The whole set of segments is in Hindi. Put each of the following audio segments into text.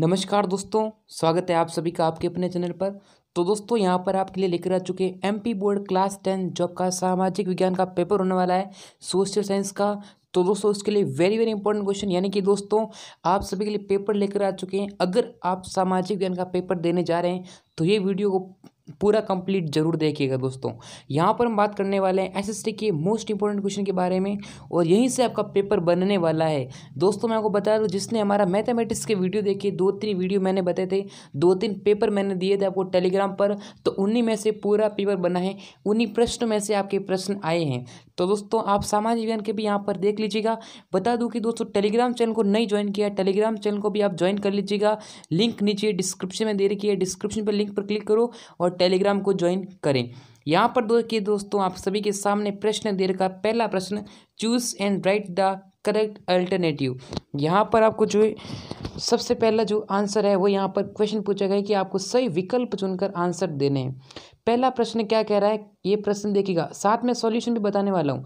नमस्कार दोस्तों स्वागत है आप सभी का आपके अपने चैनल पर तो दोस्तों यहाँ पर आपके लिए लेकर आ चुके एमपी बोर्ड क्लास टेन जॉब का सामाजिक विज्ञान का पेपर होने वाला है सोशल साइंस का तो दोस्तों इसके लिए वेरी वेरी इंपॉर्टेंट क्वेश्चन यानी कि दोस्तों आप सभी के लिए पेपर लेकर आ चुके हैं अगर आप सामाजिक विज्ञान का पेपर देने जा रहे हैं तो ये वीडियो को पूरा कंप्लीट जरूर देखिएगा दोस्तों यहाँ पर हम बात करने वाले हैं एसएसटी के मोस्ट इंपॉर्टेंट क्वेश्चन के बारे में और यहीं से आपका पेपर बनने वाला है दोस्तों मैं आपको बता दूँ जिसने हमारा मैथमेटिक्स के वीडियो देखे दो तीन वीडियो मैंने बताए थे दो तीन पेपर मैंने दिए थे आपको टेलीग्राम पर तो उन्हीं में से पूरा पेपर बना है उन्हीं प्रश्न में से आपके प्रश्न आए हैं तो दोस्तों आप सामान्य विज्ञान के भी यहाँ पर देख लीजिएगा बता दूँ कि दोस्तों टेलीग्राम चैनल को नहीं ज्वाइन किया टेलीग्राम चैनल को भी आप ज्वाइन कर लीजिएगा लिंक नीचे डिस्क्रिप्शन में दे रखी है डिस्क्रिप्शन पर लिंक पर क्लिक करो और टेलीग्राम को ज्वाइन करें यहाँ पर देखिए दोस्तों आप सभी के सामने प्रश्न दे रखा पहला प्रश्न choose and write the correct alternative यहाँ पर आपको जो है सबसे पहला जो आंसर है वो यहाँ पर क्वेश्चन पूछा गया कि आपको सही विकल्प चुनकर आंसर देने हैं पहला प्रश्न क्या कह रहा है ये प्रश्न देखिएगा साथ में सॉल्यूशन भी बताने वाला हूँ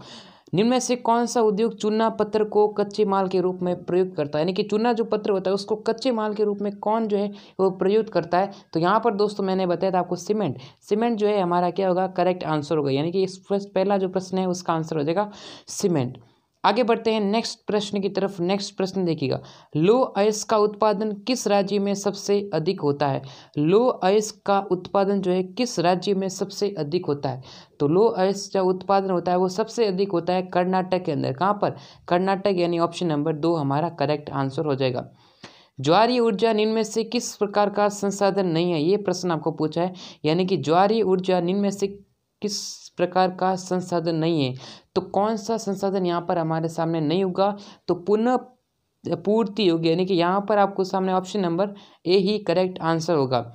निम्न में से कौन सा उद्योग चूना पत्र को कच्चे माल के रूप में प्रयुक्त करता है यानी कि चूना जो पत्र होता है उसको कच्चे माल के रूप में कौन जो है वो प्रयुक्त करता है तो यहाँ पर दोस्तों मैंने बताया था आपको सीमेंट सीमेंट जो है हमारा क्या होगा करेक्ट आंसर होगा यानी कि इस पहला जो प्रश्न है उसका आंसर हो जाएगा सीमेंट आगे बढ़ते हैं नेक्स्ट प्रश्न की तरफ नेक्स्ट प्रश्न देखिएगा लो आयस का उत्पादन किस राज्य में सबसे अधिक होता है लो आयस का उत्पादन जो है किस राज्य में सबसे अधिक होता है तो लो आयस का उत्पादन होता है वो सबसे अधिक होता है कर्नाटक के अंदर कहाँ पर कर्नाटक यानी ऑप्शन नंबर दो हमारा करेक्ट आंसर हो जाएगा ज्वारीय ऊर्जा निम्न से किस प्रकार का संसाधन नहीं है ये प्रश्न आपको पूछा है यानी कि ज्वारीय ऊर्जा निम्न से किस प्रकार का संसाधन नहीं है तो कौन सा संसाधन यहाँ पर हमारे सामने नहीं होगा तो पुनः पूर्ति होगी यानी कि यहाँ पर आपको सामने ऑप्शन नंबर ए ही करेक्ट आंसर होगा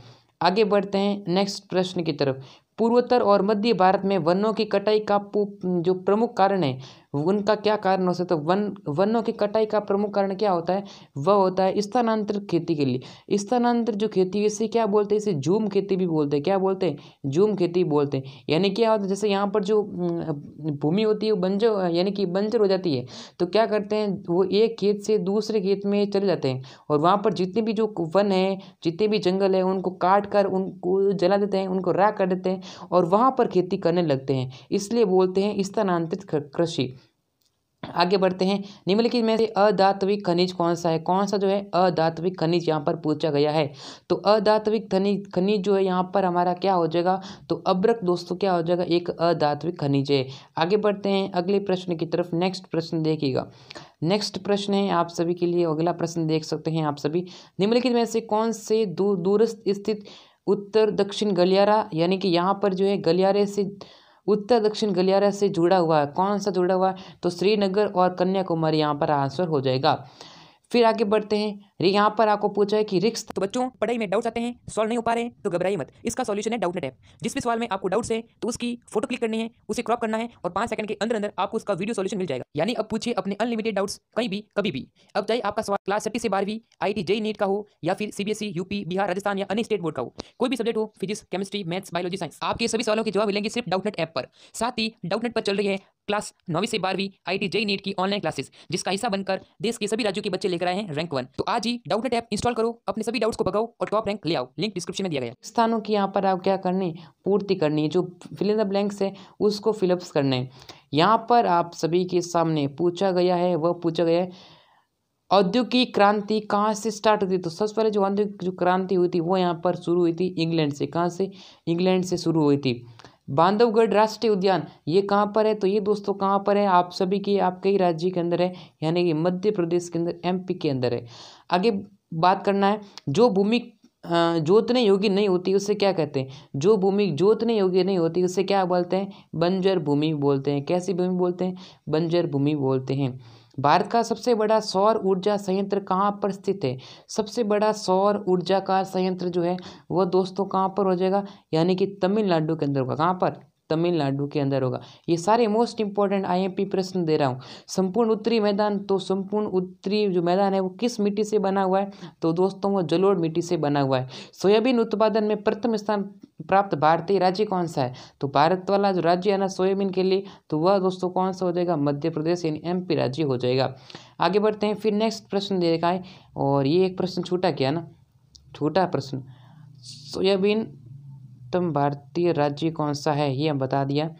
आगे बढ़ते हैं नेक्स्ट प्रश्न की तरफ पूर्वोत्तर और मध्य भारत में वनों की कटाई का जो प्रमुख कारण है उनका क्या कारण हो सकता है वन वनों की कटाई का प्रमुख कारण क्या होता है वह होता है स्थानांतरित खेती के लिए स्थानांतरित जो खेती है इसे क्या बोलते हैं इसे झूम खेती भी बोलते हैं क्या बोलते हैं झूम खेती बोलते हैं यानी क्या होता है जैसे यहाँ पर जो भूमि होती है वो बंजर यानी कि बंजर हो जाती है तो क्या करते हैं वो एक खेत से दूसरे खेत में चले जाते हैं और वहाँ पर जितने भी जो वन है जितने भी जंगल है उनको काट कर उनको जला देते हैं उनको राख कर देते हैं और वहाँ पर खेती करने लगते हैं इसलिए बोलते हैं स्थानांतरित कृषि आगे बढ़ते हैं निम्नलिखित में से अधात्विक खनिज कौन सा है कौन सा जो है अधात्विक खनिज यहाँ पर पूछा गया है तो अधात्विक खनिज खनिज जो है यहाँ पर हमारा क्या हो जाएगा तो अब्रक दोस्तों क्या हो जाएगा एक अधात्विक खनिज है आगे बढ़ते हैं अगले प्रश्न की तरफ नेक्स्ट प्रश्न देखिएगा नेक्स्ट प्रश्न है आप सभी के लिए अगला प्रश्न देख सकते हैं आप सभी निम्नलिखित में से कौन से दूरस्थ स्थित उत्तर दक्षिण गलियारा यानी कि यहाँ पर जो है गलियारे से उत्तर दक्षिण गलियारा से जुड़ा हुआ है कौन सा जुड़ा हुआ है तो श्रीनगर और कन्याकुमारी यहाँ पर आंसर हो जाएगा फिर आगे बढ़ते हैं यहाँ पर आपको पूछा है कि रिक्स तो बच्चों पढ़ाई में डाउट्स आते हैं सॉल्व नहीं हो पा रहे हैं तो घबराइए मत इसका सॉल्यूशन है डाउट नेट ऐप जिस भी सवाल में आपको डाउट्स है तो उसकी फोटो क्लिक करनी है उसे क्रॉप करना है और पांच सेकंड के अंदर अंदर आपको उसका वीडियो सोल्यूशन मिल जाएगा यानी अब पूछिए अपने अनलिमिटेड डाउट्स कहीं भी कभी भी अब चाहे आपका सवाल क्लास छठी से बारहवीं आई टी जेई नीट का हो या फिर CBSE UP e, Bihar Rajasthan या अन्य स्टेट बोर्ड का हो कोई भी सब्जेक्ट हो physics chemistry maths biology science आपके सभी सवालों के जवाब मिलेंगे सिर्फ डाउटनेट ऐप पर साथ ही डाउटनेट पर चल रही है क्लास नौवीं से बारहवीं आई टी नीट की ऑनलाइन क्लासेस जिसका हिस्सा बनकर देश के सभी राज्यों के बच्चे लेकर आए हैं रैंक वन तो आज ही डाउटनेट ऐप इंस्टॉल करो अपने सभी डाउट्स को भगाओ और टॉप रैंक ले आओ लिंक डिस्क्रिप्शन में दिया गया स्थानों की यहाँ पर आप क्या करनी पूर्ति करनी है जो फिल इन द ब्लैंक्स है उसको फिलअप्स करने यहाँ पर आप सभी के सामने पूछा गया है वह पूछा गया है औद्योगिक क्रांति कहाँ से स्टार्ट हुई थी तो सबसे पहले जो औद्योगिक जो क्रांति हुई थी वो यहाँ पर शुरू हुई थी इंग्लैंड से कहाँ से इंग्लैंड से शुरू हुई थी बांधवगढ़ राष्ट्रीय उद्यान ये कहाँ पर है तो ये दोस्तों कहाँ पर है आप सभी की आप कई राज्य के अंदर है यानी कि मध्य प्रदेश के अंदर एमपी के अंदर है आगे बात करना है जो भूमि जोतने योग्य नहीं होती उसे क्या कहते हैं जो भूमि जोतने योग्य नहीं होती उसे क्या बोलते हैं बंजर भूमि बोलते हैं कैसी भूमि बोलते हैं बंजर भूमि बोलते हैं भारत का सबसे बड़ा सौर ऊर्जा संयंत्र कहाँ पर स्थित है सबसे बड़ा सौर ऊर्जा का संयंत्र जो है वह दोस्तों कहाँ पर हो जाएगा यानी कि तमिलनाडु के अंदर होगा कहाँ पर तमिलनाडु के अंदर होगा ये सारे मोस्ट इंपॉर्टेंट आईएमपी प्रश्न दे रहा हूँ संपूर्ण उत्तरी मैदान तो संपूर्ण उत्तरी जो मैदान है वो किस मिट्टी से बना हुआ है तो दोस्तों वो जलोड़ मिट्टी से बना हुआ है सोयाबीन उत्पादन में प्रथम स्थान प्राप्त भारतीय राज्य कौन सा है तो भारत वाला जो राज्य है ना सोयाबीन के लिए तो वह दोस्तों कौन सा हो जाएगा मध्य प्रदेश यानी एमपी राज्य हो जाएगा आगे बढ़ते हैं फिर नेक्स्ट प्रश्न दे रखा है और ये एक प्रश्न छूटा क्या ना छूटा प्रश्न सोयाबीन तम भारतीय राज्य कौन सा है ये हम बता दिया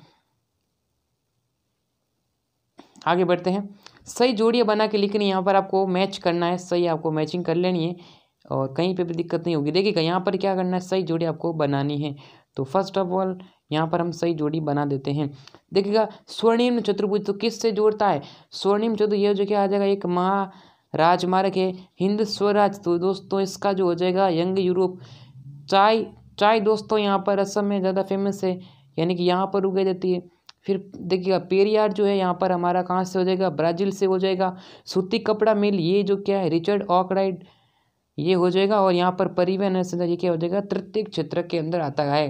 आगे बढ़ते हैं सही जोड़ियाँ बना के लिखनी यहाँ पर आपको मैच करना है सही आपको मैचिंग कर लेनी है और कहीं पे भी दिक्कत नहीं होगी देखिएगा यहाँ पर क्या करना है सही जोड़ी आपको बनानी है तो फर्स्ट ऑफ ऑल यहाँ पर हम सही जोड़ी बना देते हैं देखिएगा स्वर्णिम चतुर्भुज तो किस से जोड़ता है स्वर्णिम चतुर्भुज ये जो क्या आ जाएगा एक महा राजमार्ग है हिंद स्वराज तो दोस्तों इसका जो हो जाएगा यंग यूरोप चाय चाय दोस्तों यहाँ पर असम में ज़्यादा फेमस है यानी कि यहाँ पर उगाई जाती है फिर देखिएगा पेरियार जो है यहाँ पर हमारा कहाँ से हो जाएगा ब्राज़ील से हो जाएगा सूती कपड़ा मिल ये जो क्या है रिचर्ड ऑकराइड ये हो जाएगा और यहाँ पर परिवहन है ये क्या हो जाएगा तृतीय क्षेत्र के अंदर आता है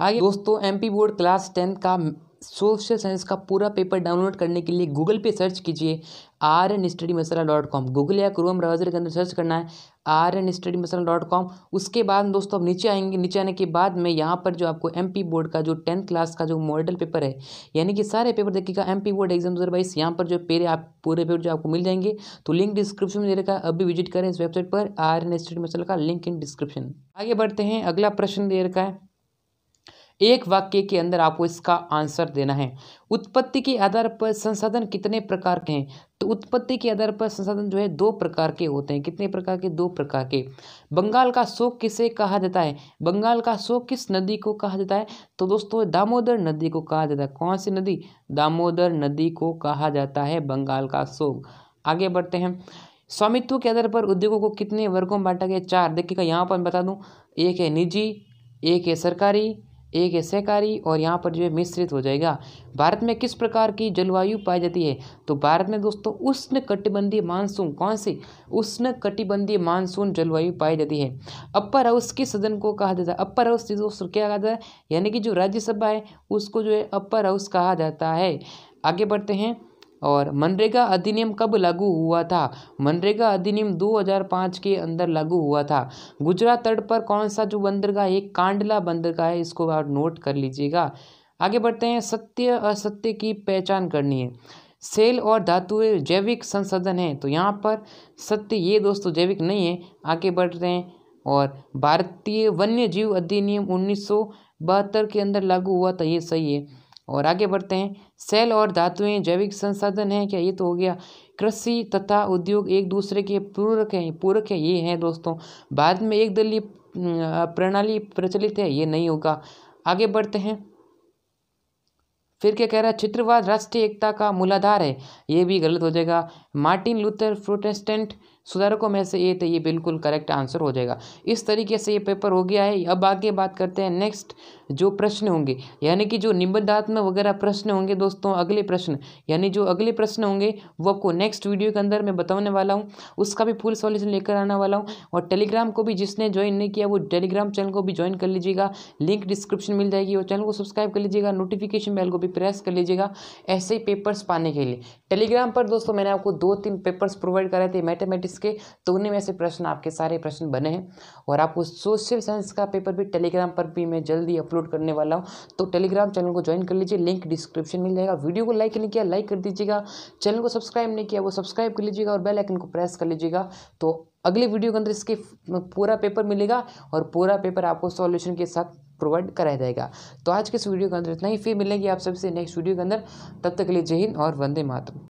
आगे दोस्तों एमपी बोर्ड क्लास टेंथ का सोशल साइंस का पूरा पेपर डाउनलोड करने के लिए गूगल पे सर्च कीजिए R N study masala dot com Google या क्रोम ब्राउजर के अंदर सर्च करना है R N study masala dot com उसके बाद दोस्तों आप नीचे आएंगे नीचे आने के बाद में यहाँ पर जो आपको एम पी बोर्ड का जो टेंथ क्लास का जो मॉडल पेपर है यानी कि सारे पेपर देखिएगा एम पी बोर्ड एग्जाम दो हज़ार बाईस यहाँ पर जो पेरे आप पूरे पेपर जो आपको मिल जाएंगे तो लिंक डिस्क्रिप्शन में है अभी विजिट करें इस वेबसाइट पर आर एन स्टडी मसाला का लिंक इन डिस्क्रिप्शन आगे बढ़ते हैं अगला प्रश्न दे रखा है एक वाक्य के अंदर आपको इसका आंसर देना है उत्पत्ति के आधार पर संसाधन कितने प्रकार के हैं तो उत्पत्ति के आधार पर संसाधन जो है दो प्रकार के होते हैं कितने प्रकार के दो प्रकार के बंगाल का शोक किसे कहा जाता है बंगाल का शोक किस नदी को कहा जाता है तो दोस्तों दामोदर नदी को कहा जाता है कौन सी नदी दामोदर नदी को कहा जाता है बंगाल का शोक आगे बढ़ते हैं स्वामित्व के आधार पर उद्योगों को कितने वर्गों में बांटा गया चार देखिएगा यहाँ पर बता दूँ एक है निजी एक है सरकारी एक है सहकारी और यहाँ पर जो है मिश्रित हो जाएगा भारत में किस प्रकार की जलवायु पाई जाती है तो भारत में दोस्तों उष्ण कटिबंधीय मानसून कौन सी उष्ण कटिबंधीय मानसून जलवायु पाई जाती है अपर हाउस के सदन को कहा जाता है अपर हाउस दोस्तों क्या कहा जाता है यानी कि जो राज्यसभा है उसको जो है अपर हाउस कहा जाता है आगे बढ़ते हैं और मनरेगा अधिनियम कब लागू हुआ था मनरेगा अधिनियम 2005 के अंदर लागू हुआ था गुजरात तट पर कौन सा जो बंदरगाह है कांडला बंदरगाह है इसको आप नोट कर लीजिएगा आगे बढ़ते हैं सत्य असत्य की पहचान करनी है सेल और धातुएं जैविक संसाधन हैं तो यहाँ पर सत्य ये दोस्तों जैविक नहीं है आगे बढ़ रहे हैं और भारतीय वन्य जीव अधिनियम उन्नीस के अंदर लागू हुआ था ये सही है और आगे बढ़ते हैं सेल और धातुएं जैविक संसाधन है क्या ये तो हो गया कृषि तथा उद्योग एक दूसरे के पूरक हैं पूरक है ये हैं दोस्तों बाद में एक दलीय प्रणाली प्रचलित है ये नहीं होगा आगे बढ़ते हैं फिर क्या कह रहा है चित्रवाद राष्ट्रीय एकता का मूलाधार है ये भी गलत हो जाएगा मार्टिन लूथर प्रोटेस्टेंट सुधारकों में से ये तो ये बिल्कुल करेक्ट आंसर हो जाएगा इस तरीके से ये पेपर हो गया है अब आगे बात करते हैं नेक्स्ट जो प्रश्न होंगे यानी कि जो निबंधात्मक वगैरह प्रश्न होंगे दोस्तों अगले प्रश्न यानी जो अगले प्रश्न होंगे वो आपको नेक्स्ट वीडियो के अंदर मैं बताने वाला हूँ उसका भी फुल सॉल्यूशन लेकर आने वाला हूँ और टेलीग्राम को भी जिसने ज्वाइन नहीं किया वो टेलीग्राम चैनल को भी ज्वाइन कर लीजिएगा लिंक डिस्क्रिप्शन मिल जाएगी और चैनल को सब्सक्राइब कर लीजिएगा नोटिफिकेशन बेल को भी प्रेस कर लीजिएगा ऐसे ही पेपर्स पाने के लिए टेलीग्राम पर दोस्तों मैंने आपको दो तीन पेपर्स प्रोवाइड कराए थे मैथमेटिक्स साइंस के तो उन्हीं में से प्रश्न आपके सारे प्रश्न बने हैं और आपको सोशल साइंस का पेपर भी टेलीग्राम पर भी मैं जल्दी अपलोड करने वाला हूँ तो टेलीग्राम चैनल को ज्वाइन कर लीजिए लिंक डिस्क्रिप्शन मिल जाएगा वीडियो को लाइक नहीं किया लाइक कर दीजिएगा चैनल को सब्सक्राइब नहीं किया वो सब्सक्राइब कर लीजिएगा और बेलाइकन को प्रेस कर लीजिएगा तो अगले वीडियो के अंदर इसके पूरा पेपर मिलेगा और पूरा पेपर आपको सॉल्यूशन के साथ प्रोवाइड कराया जाएगा तो आज के इस वीडियो के अंदर इतना ही फिर मिलेंगे आप सबसे नेक्स्ट वीडियो के अंदर तब तक के लिए जय हिंद और वंदे मातम